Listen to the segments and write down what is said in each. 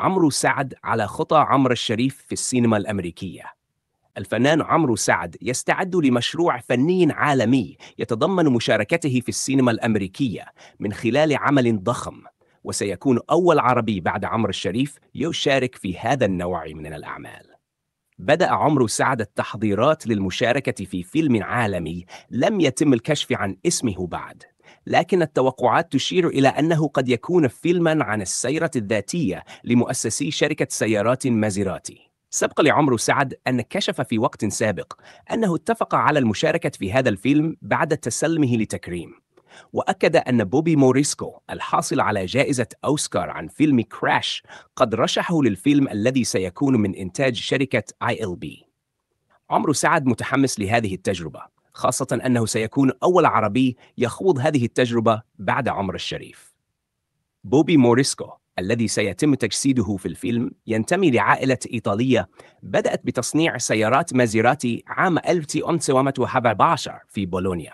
عمرو سعد على خطى عمرو الشريف في السينما الأمريكية الفنان عمرو سعد يستعد لمشروع فني عالمي يتضمن مشاركته في السينما الأمريكية من خلال عمل ضخم وسيكون أول عربي بعد عمرو الشريف يشارك في هذا النوع من الأعمال بدأ عمرو سعد التحضيرات للمشاركة في فيلم عالمي لم يتم الكشف عن اسمه بعد لكن التوقعات تشير إلى أنه قد يكون فيلما عن السيرة الذاتية لمؤسسي شركة سيارات مازيراتي سبق لعمرو سعد أن كشف في وقت سابق أنه اتفق على المشاركة في هذا الفيلم بعد تسلمه لتكريم وأكد أن بوبي موريسكو الحاصل على جائزة أوسكار عن فيلم كراش قد رشحه للفيلم الذي سيكون من إنتاج شركة آي إل بي عمرو سعد متحمس لهذه التجربة خاصة أنه سيكون أول عربي يخوض هذه التجربة بعد عمر الشريف بوبي موريسكو الذي سيتم تجسيده في الفيلم ينتمي لعائلة إيطالية بدأت بتصنيع سيارات مازيراتي عام 1917 في بولونيا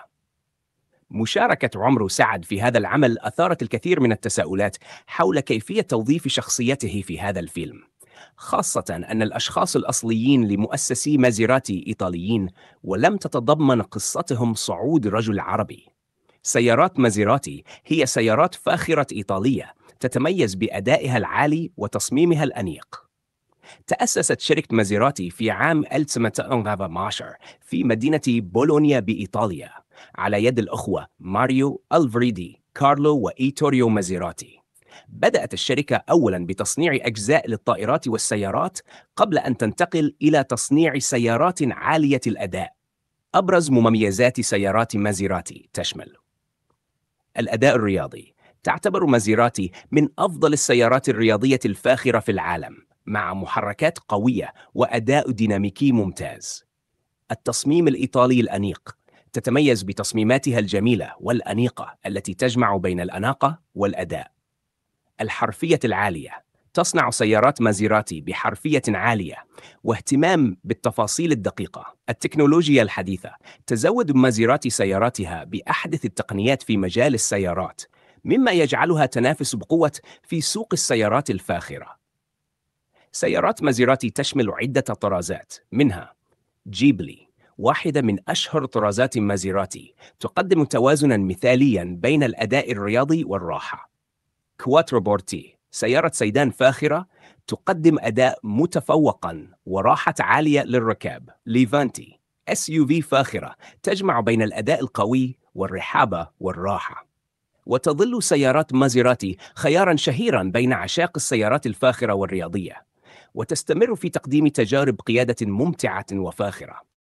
مشاركة عمرو سعد في هذا العمل أثارت الكثير من التساؤلات حول كيفية توظيف شخصيته في هذا الفيلم خاصة أن الأشخاص الأصليين لمؤسسي مازيراتي إيطاليين ولم تتضمن قصتهم صعود رجل عربي سيارات مازيراتي هي سيارات فاخرة إيطالية تتميز بأدائها العالي وتصميمها الأنيق تأسست شركة مازيراتي في عام 1912 في مدينة بولونيا بإيطاليا على يد الأخوة ماريو ألفريدي كارلو وإيتوريو مازيراتي بدأت الشركة أولا بتصنيع أجزاء للطائرات والسيارات قبل أن تنتقل إلى تصنيع سيارات عالية الأداء. أبرز مميزات سيارات مازيراتي تشمل الأداء الرياضي تعتبر مازيراتي من أفضل السيارات الرياضية الفاخرة في العالم مع محركات قوية وأداء ديناميكي ممتاز. التصميم الإيطالي الأنيق تتميز بتصميماتها الجميلة والأنيقة التي تجمع بين الأناقة والأداء. الحرفية العالية تصنع سيارات مازيراتي بحرفية عالية واهتمام بالتفاصيل الدقيقة. التكنولوجيا الحديثة تزود مازيراتي سياراتها بأحدث التقنيات في مجال السيارات، مما يجعلها تنافس بقوة في سوق السيارات الفاخرة. سيارات مازيراتي تشمل عدة طرازات، منها جيبلي واحدة من أشهر طرازات مازيراتي، تقدم توازنا مثاليا بين الأداء الرياضي والراحة. كواتروبورتي سيارة سيدان فاخرة تقدم أداء متفوقا وراحة عالية للركاب ليفانتي SUV فاخرة تجمع بين الأداء القوي والرحابة والراحة وتظل سيارات مازيراتي خيارا شهيرا بين عشاق السيارات الفاخرة والرياضية وتستمر في تقديم تجارب قيادة ممتعة وفاخرة